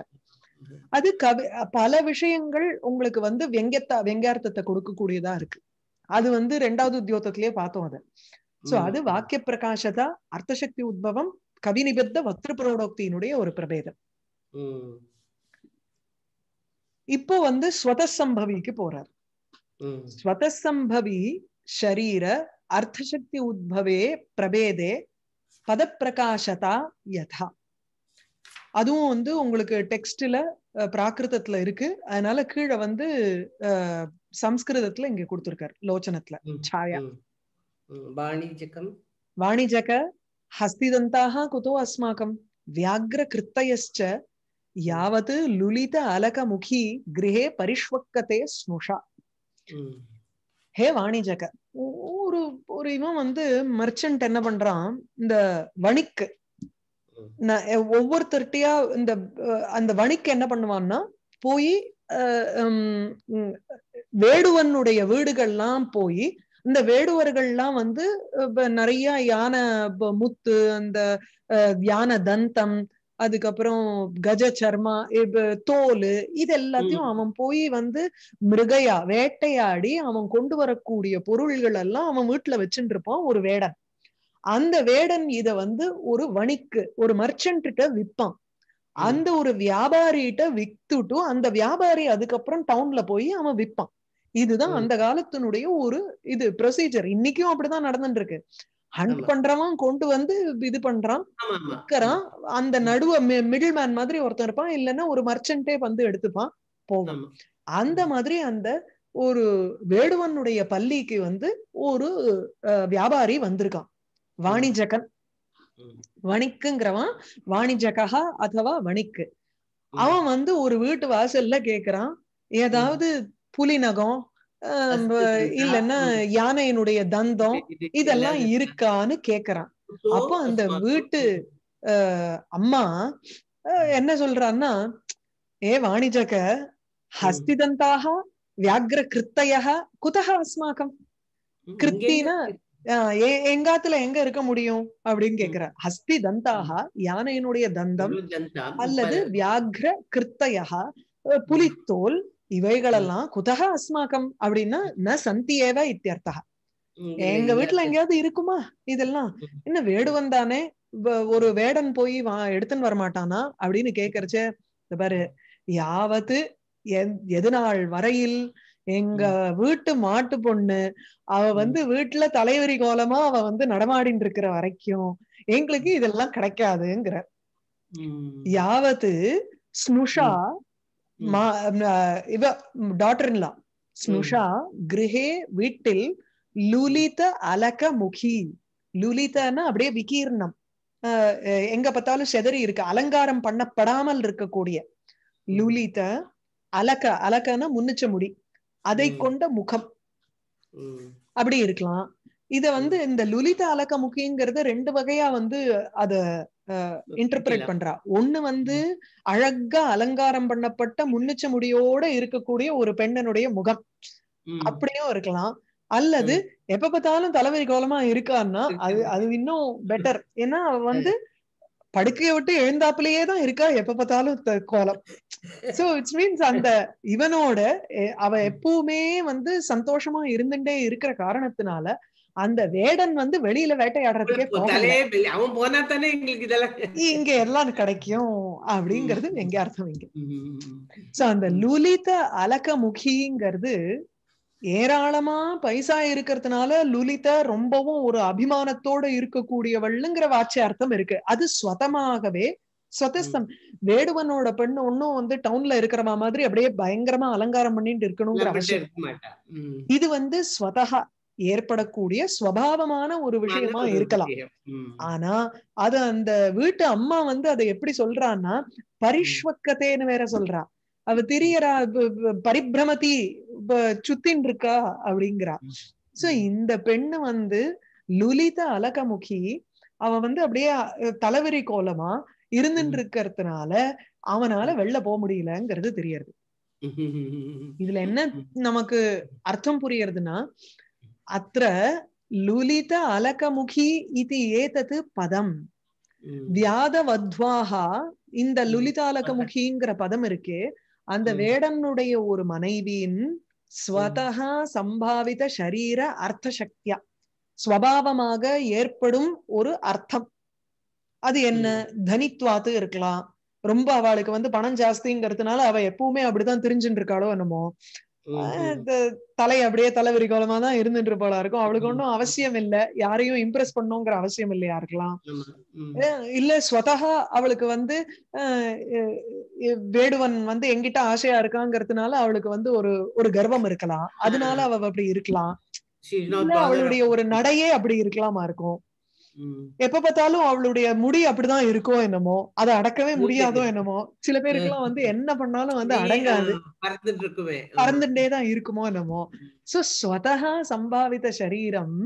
A: அது கவி பல விஷயங்கள் உங்களுக்கு வந்து வெங்கத்தா வெங்கார்த்தத்தை கொடுக்கக்கூடியதா இருக்கு அது வந்து ரெண்டாவது உத்தியோகத்திலேயே பார்த்தோம் அதை சோ அது வாக்கிய பிரகாசதா அர்த்தசக்தி உத்பவம் கவி நிபத்த புரோடோக்தியினுடைய ஒரு பிரபேதம் இப்போ வந்து ஸ்வதசம்பவிக்கு போறார் சம்பவி ஷரீர அர்த்தசக்தி உத்பவே பிரபேதே பதப்பிரகாசதா யதா அதுவும் வந்து உங்களுக்கு டெக்ஸ்ட்ல பிராகிருதத்துல இருக்கு அதனால கீழே வந்து சம்ஸ்கிருதத்துல இங்க கொடுத்திருக்காரு லோச்சனத்துல சாயா வாணிஜகம் வாணிஜக ஹஸ்திதந்தாக குதோ அஸ்மாக்கம் வியாக்ர கிருத்தயச்ச யாவத் லுலித அலக முகி கிரகே பரிஷ்வக்கத்தே ஸ்னுஷா ஹே வாணிஜக ஒரு ஒரு இவன் வந்து மர்ச்சன்ட் என்ன பண்றான் இந்த வணிக்கு ஒவ்வொருத்தர்கிட்டயா இந்த அந்த வணிக்கு என்ன பண்ணுவான்னா போய் வேடுவனுடைய வீடுகள்லாம் போய் இந்த வேடுவர்கள்லாம் வந்து நிறைய யானை முத்து அந்த யானை தந்தம் அதுக்கப்புறம் கஜ சர்மா தோல் இது எல்லாத்தையும் அவன் போய் வந்து மிருகையா வேட்டையாடி அவன் கொண்டு வரக்கூடிய பொருள்கள் எல்லாம் அவன் வீட்டுல வச்சுட்டு இருப்பான் ஒரு வேடன் அந்த வேடன் இத வந்து ஒரு வணிக்கு ஒரு கிட்ட விற்பான் அந்த ஒரு வியாபாரிகிட்ட வித்துட்டு அந்த வியாபாரி அதுக்கப்புறம் டவுன்ல போய் அவன் விற்பான் இதுதான் அந்த காலத்தினுடைய ஒரு இது ப்ரொசீஜர் இன்னைக்கும் அப்படிதான் நடந்துட்டு இருக்கு ஹண்ட் பண்றவன் கொண்டு வந்து இது பண்றான் விற்கிறான் அந்த நடுவ மிடில் மேன் மாதிரி ஒருத்தன் இருப்பான் இல்லைன்னா ஒரு மர்ச்சன்ட்டே வந்து எடுத்துப்பான் போகும் அந்த மாதிரி அந்த ஒரு வேடுவனுடைய பள்ளிக்கு வந்து ஒரு வியாபாரி வந்திருக்கான் வாணிஜகன் வணிக்குங்கிறவன் வாணிஜகா அதுவா வணிக்கு அவன் வந்து ஒரு வீட்டு வாசல்ல கேக்குறான் ஏதாவது புலி நகம் இல்லன்னா யானையினுடைய தந்தம் இதெல்லாம் இருக்கான்னு கேக்குறான் அப்போ அந்த வீட்டு அம்மா என்ன சொல்றான்னா ஏ வாணிஜக ஹஸ்திதந்தாக வியாக்ர கிருத்தையா குதக அஸ்மாக்கம் கிருத்தினா எங்காத்துல எங்க இருக்க முடியும் அப்படின்னு கேக்குற ஹஸ்தி தந்தாகா யானையினுடைய தந்தம் அல்லது வியாக்ர கிருத்தயா புலித்தோல் இவைகளெல்லாம் குதக அஸ்மாக்கம் அப்படின்னா ந சந்தியேவ இத்தியர்த்தா எங்க வீட்டுல எங்கேயாவது இருக்குமா இதெல்லாம் என்ன வேடுவன் தானே ஒரு வேடன் போய் எடுத்துன்னு வரமாட்டானா அப்படின்னு கேக்குறச்சே பாரு யாவது எதனால் வரையில் எங்க வீட்டு மாட்டு பொண்ணு அவ வந்து வீட்டுல தலைவரி கோலமா அவ வந்து நடமாடின்னு இருக்கிற வரைக்கும் எங்களுக்கு இதெல்லாம் கிடைக்காதுங்கிற யாவது ஸ்னுஷா இவ டாக்டர்லாம் ஸ்னுஷா கிரகே வீட்டில் லூலித அலக முகி லூலிதன்னா அப்படியே விகீர்ணம் எங்க பார்த்தாலும் செதறி இருக்கு அலங்காரம் பண்ணப்படாமல் இருக்கக்கூடிய லூலித அலக அலக்கன்னா முன்னிச்ச முடி அதை கொண்ட முகம் அப்படி இருக்கலாம் இத வந்து இந்த லுலித அலக்க முகிங்கிறது ரெண்டு வகையா வந்து அத இன்டர்பிரேட் பண்றா ஒண்ணு வந்து அழகா அலங்காரம் பண்ணப்பட்ட முன்னிச்ச முடியோட இருக்கக்கூடிய ஒரு பெண்ணனுடைய முகம் அப்படியும் இருக்கலாம் அல்லது எப்ப பார்த்தாலும் தலைவரி கோலமா இருக்கான்னா அது அது இன்னும் பெட்டர் ஏன்னா வந்து படுக்கையை விட்டு எழுந்தாப்புலயே தான் இருக்கா எப்ப பார்த்தாலும் கோலம் சோ இட்ஸ் மீன்ஸ் அந்த இவனோட அவ எப்பவுமே வந்து சந்தோஷமா இருந்துட்டே இருக்கிற காரணத்தினால அந்த வேடன் வந்து வெளியில வேட்டையாடுறதுக்கே போனா இங்க எல்லாம் கிடைக்கும் அப்படிங்கறது எங்க அர்த்தம் இங்க சோ அந்த லுலித அலக்க முகிங்கிறது ஏராளமா பைசா இருக்கிறதுனால லுலித ரொம்பவும் ஒரு அபிமானத்தோட இருக்கக்கூடியவள்ங்கிற வாட்சிய அர்த்தம் இருக்கு அது சொதமாகவே சொதஸ்தம் வேடுவனோட பெண்ணு ஒன்னும் வந்து டவுன்ல இருக்கிற மாதிரி அப்படியே பயங்கரமா அலங்காரம் பண்ணிட்டு இருக்கணுங்கிற அவசியம் இது வந்து ஸ்வதகா ஏற்படக்கூடிய சுவாவமான ஒரு விஷயமா இருக்கலாம் ஆனா அது அந்த வீட்டு அம்மா வந்து அதை எப்படி சொல்றான்னா பரிஷ்வக்கத்தேன்னு வேற சொல்றா அவ திரியரா பரிபிரமதி சுத்தின் இருக்கா அப்படிங்கிறா சோ இந்த பெண்ணு வந்து லுலித அலகமுகி அவ வந்து அப்படியே தலைவரி கோலமா இருந்துட்டு இருக்கிறதுனால அவனால வெளில போக முடியலங்கிறது தெரியறது இதுல என்ன நமக்கு அர்த்தம் புரியறதுன்னா அத்த லுலித அலகமுகி இது ஏதது பதம் வத்வாகா இந்த லுலிதாலகமுகிங்கிற பதம் இருக்கு அந்த வேடனுடைய ஒரு மனைவியின் ஸ்வதகா சம்பாவித சரீர அர்த்த சக்தியா ஸ்வபாவமாக ஏற்படும் ஒரு அர்த்தம் அது என்ன தனித்வாத்து இருக்கலாம் ரொம்ப அவளுக்கு வந்து பணம் ஜாஸ்திங்கிறதுனால அவ எப்பவுமே அப்படிதான் தெரிஞ்சுட்டு இருக்காளோ என்னமோ தலை அப்படியே கோலமா தான் இருந்துட்டு இருப்பாளா இருக்கும் அவளுக்கு ஒன்றும் அவசியம் இல்ல யாரையும் இம்ப்ரெஸ் பண்ணுங்கிற அவசியம் இல்லையா இருக்கலாம் இல்ல ஸ்வதகா அவளுக்கு வந்து வேடுவன் வந்து எங்கிட்ட ஆசையா இருக்காங்கிறதுனால அவளுக்கு வந்து ஒரு ஒரு கர்வம் இருக்கலாம் அதனால அவ அப்படி இருக்கலாம் அவளுடைய ஒரு நடையே அப்படி இருக்கலாமா இருக்கும் எப்ப பார்த்தாலும் அவளுடைய முடி அப்படிதான் இருக்கோ என்னமோ அதை அடக்கவே முடியாதோ என்னமோ சில பேருக்கு எல்லாம் வந்து என்ன பண்ணாலும் வந்து அடங்காது பறந்துட்டே தான் இருக்குமோ என்னமோ சோ ஸ்வதகா சம்பாவித சரீரம்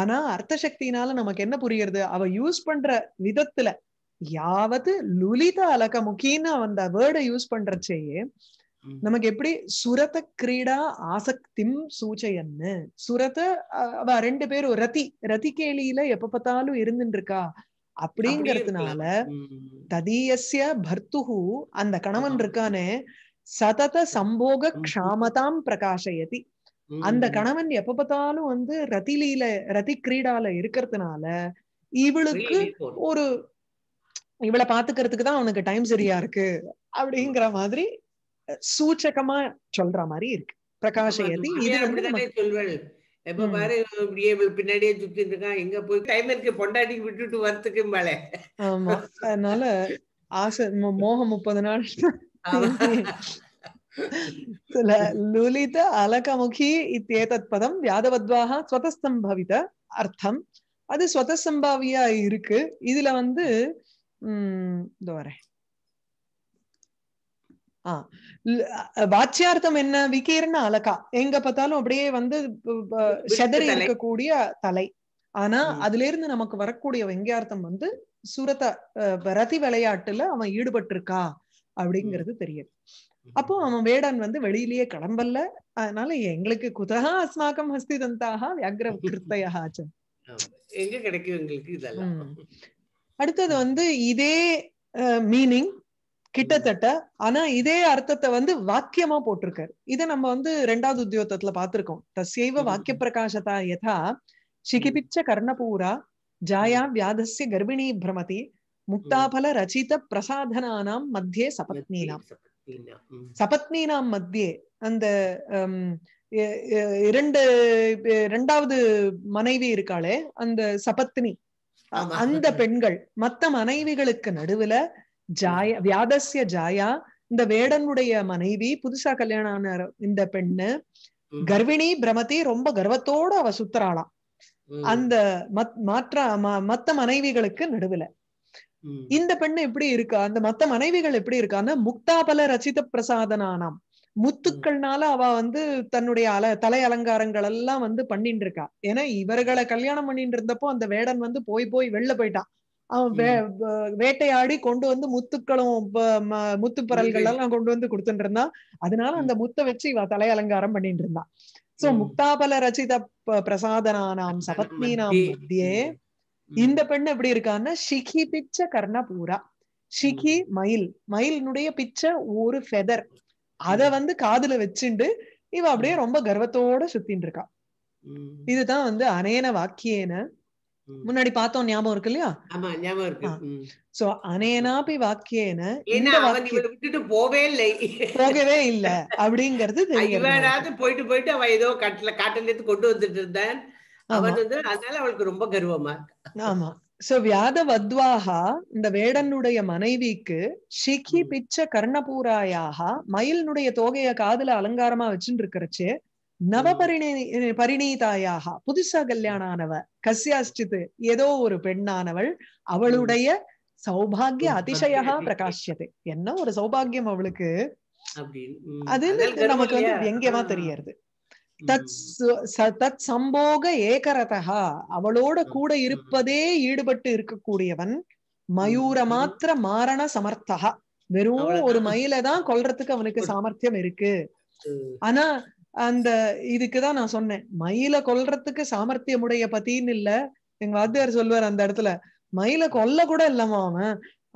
A: ஆனா அர்த்த சக்தினால நமக்கு என்ன புரியுறது அவ யூஸ் பண்ற விதத்துல யாவது லுலிதா அலக முக்கியம் அந்த வேர்டை யூஸ் பண்றச்சேயே நமக்கு எப்படி சுரத கிரீடா ஆசக்திம் சூச்சையன்னு சுரத அவ ரெண்டு பேரும் ரதி ரதி கேலியில எப்ப பார்த்தாலும் இருந்துட்டு இருக்கா அப்படிங்கறதுனால ததீயசிய பர்த்துகு அந்த கணவன் இருக்கானே சதத சம்போக க்ஷாமதாம் பிரகாஷயதி அந்த கணவன் எப்ப பார்த்தாலும் வந்து ரதிலீல ரதி கிரீடால இருக்கிறதுனால இவளுக்கு ஒரு இவளை பாத்துக்கிறதுக்கு தான் அவனுக்கு டைம் சரியா இருக்கு அப்படிங்கிற மாதிரி சூச்சகமா சொல்ற மாதிரி இருக்கு பிரகாஷயதி இது சொல்வள் எப்ப பாரு இப்படியே பின்னாடியே சுத்தி இருக்கான் எங்க போய் டைம் இருக்கு பொண்டாட்டி விட்டுட்டு வரத்துக்கு மேலே ஆமா அதனால ஆசை மோகம் முப்பது நாள் லுலித அலகமுகி இத்தேதத் பதம் வியாதவத்வாக ஸ்வதஸ்தம் அர்த்தம் அது ஸ்வதசம்பாவியா இருக்கு இதுல வந்து உம் இதோ வரேன் வாச்சியார்த்தம் என்ன விக்கீர்னா அலக்கா எங்க பார்த்தாலும் அப்படியே வந்து செதறி இருக்கக்கூடிய தலை ஆனா அதுல இருந்து நமக்கு வரக்கூடிய வெங்கியார்த்தம் வந்து சுரத ரதி விளையாட்டுல அவன் ஈடுபட்டு இருக்கா அப்படிங்கிறது தெரியுது அப்போ அவன் வேடன் வந்து வெளியிலேயே கிளம்பல்ல அதனால எங்களுக்கு குதகா அஸ்மாக்கம் ஹஸ்தி தந்தாக வியாகிர கிருத்தையாச்சன் எங்க கிடைக்கும் எங்களுக்கு இதெல்லாம் அடுத்தது வந்து இதே மீனிங் கிட்டத்தட்ட ஆனா இதே அர்த்தத்தை வந்து வாக்கியமா போட்டிருக்காரு இதை நம்ம வந்து ரெண்டாவது உத்தியோகத்துல பாத்திருக்கோம் தசைவ வாக்கிய பிரகாசதா யதா சிகிபிச்ச கர்ணபூரா ஜாயா வியாதசிய கர்ப்பிணி பிரமதி முக்தாபல ரச்சித பிரசாதனானாம் மத்தியே சபத்னீனாம் சபத்னீனாம் மத்தியே அந்த இரண்டு இரண்டாவது மனைவி இருக்காளே அந்த சபத்னி அந்த பெண்கள் மத்த மனைவிகளுக்கு நடுவுல ஜாய வியாதசிய ஜாயா இந்த வேடனுடைய மனைவி புதுசா கல்யாணம் ஆன இந்த பெண்ணு கர்ப்பிணி பிரமதி ரொம்ப கர்வத்தோட அவ சுத்துறாளா அந்த மாற்ற மத்த மனைவிகளுக்கு நடுவுல இந்த பெண்ணு எப்படி இருக்கா அந்த மத்த மனைவிகள் எப்படி இருக்கான்னு முக்தாபல ரச்சித பிரசாதனானாம் முத்துக்கள்னால அவ வந்து தன்னுடைய அல தலை அலங்காரங்கள் எல்லாம் வந்து பண்ணிட்டு இருக்கா ஏன்னா இவர்களை கல்யாணம் பண்ணிட்டு இருந்தப்போ அந்த வேடன் வந்து போய் போய் வெளில போயிட்டான் அவன் வேட்டையாடி கொண்டு வந்து முத்துக்களும் முத்து பரல்கள் எல்லாம் கொண்டு வந்து கொடுத்துட்டு இருந்தான் அதனால அந்த முத்தை வச்சு இவ தலை அலங்காரம் பண்ணிட்டு இருந்தான் சோ முக்தாபல ரச்சித பிரசாதனானாம் சபத்மீனாம் மத்தியே இந்த பெண் எப்படி இருக்கான்னா ஷிகி பிச்ச கர்ணபூரா ஷிகி மயில் மயிலினுடைய பிச்ச ஒரு ஃபெதர் அத வந்து காதுல வச்சுண்டு இவ அப்படியே ரொம்ப கர்வத்தோட சுத்தின்னு இருக்கா இதுதான் வந்து அனேன வாக்கியேன முன்னாடி பார்த்தோம் ஞாபகம் இருக்கு இல்லையா ஆமா ஞாபகம் இருக்கு சோ அனேனாபி வாக்கியேன இந்த விட்டுட்டு போவே இல்லை போகவே இல்ல அப்படிங்கறது தெரியும் போயிட்டு போயிட்டு அவன் ஏதோ காட்டுல காட்டுல இருந்து கொண்டு வந்துட்டு இருந்தேன் அவன் வந்து அதனால அவளுக்கு ரொம்ப கர்வமா ஆமா சோ வியாத வத்வாகா இந்த வேடனுடைய மனைவிக்கு ஷிகி பிச்ச கர்ணபூராயாக மயிலினுடைய தோகைய காதுல அலங்காரமா வச்சுட்டு இருக்கிறச்சே நவபரிணி பரிணய பரிணீதாயாக புதுசா கல்யாணம் ஆனவ கசியாச்சித்து ஏதோ ஒரு பெண்ணானவள் அவளுடைய சௌபாகிய அதிசயா பிரகாஷியது என்ன ஒரு சௌபாகியம் அவளுக்கு அது நமக்கு வந்து எங்கேவா தெரியறது தத் சம்போக ஏகரதா அவளோட கூட இருப்பதே ஈடுபட்டு இருக்கக்கூடியவன் மயூர மாத்திர மாரண சமர்த்தகா வெறும் ஒரு மயில தான் கொல்றதுக்கு அவனுக்கு சாமர்த்தியம் இருக்கு ஆனா அந்த இதுக்குதான் நான் சொன்னேன் மயில கொல்றதுக்கு சாமர்த்தியமுடைய பத்தின்னு இல்ல எங்க வாத்தியார் சொல்லுவார் அந்த இடத்துல மயில கொல்ல கூட இல்லாம அவன்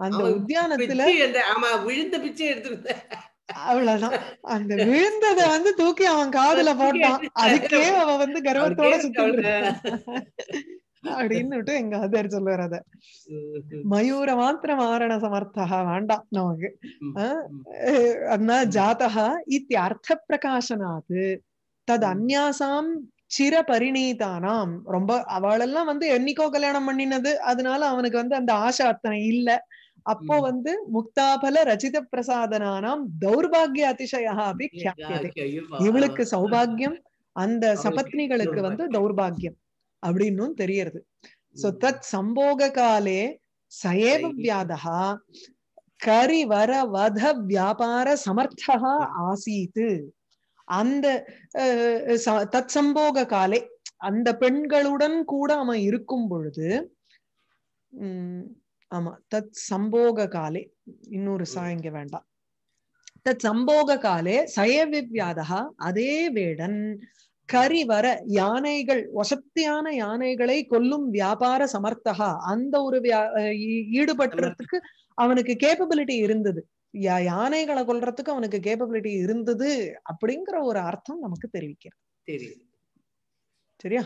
A: அந்த உத்தியானத்துல விழுந்த பிச்சை எடுத்து அவ்வளவுதான் அந்த விழுந்தத வந்து தூக்கி அவன் காதுல போட்டான் அதுக்கே அவ வந்து கர்வத்தோட சுத்த அப்படின்னு எங்காவது சொல்லுவார் அத மயூர மாத்திரம் ஆரண சமர்த்தா வேண்டாம் நமக்கு அண்ணா ஜாத்தா இத்தி அர்த்த பிரகாசனாத் தது அந்யாசாம் சிர பரிணீதானாம் ரொம்ப அவளெல்லாம் வந்து என்னைக்கோ கல்யாணம் பண்ணினது அதனால அவனுக்கு வந்து அந்த ஆசை அத்தனை இல்ல அப்போ வந்து முக்தாபல ரச்சித பிரசாதனானாம் தௌர்பாகிய அதிசயா அப்படி இவளுக்கு சௌபாகியம் அந்த சபத்னிகளுக்கு வந்து தௌர்பாகியம் அப்படின்னும் தெரியறது சோ தத் சம்போக காலே சயேவ வியாதா வர வத வியாபார சமர்த்தா ஆசீத்து அந்த தத் சம்போக காலே அந்த பெண்களுடன் கூட அவன் இருக்கும் பொழுது உம் ஆமா தத் சம்போக காலே இன்னொரு சாயங்க வேண்டாம் தத் சம்போக காலே சயவிவியாதா அதே வேடன் கரி வர யானைகள் வசத்தியான யானைகளை கொல்லும் வியாபார சமர்த்தகா அந்த ஒரு ஈடுபட்டுறதுக்கு அவனுக்கு கேப்பபிலிட்டி இருந்தது யானைகளை கொல்றதுக்கு அவனுக்கு கேப்பபிலிட்டி இருந்தது அப்படிங்கிற ஒரு அர்த்தம் நமக்கு தெரிவிக்கிறது சரியா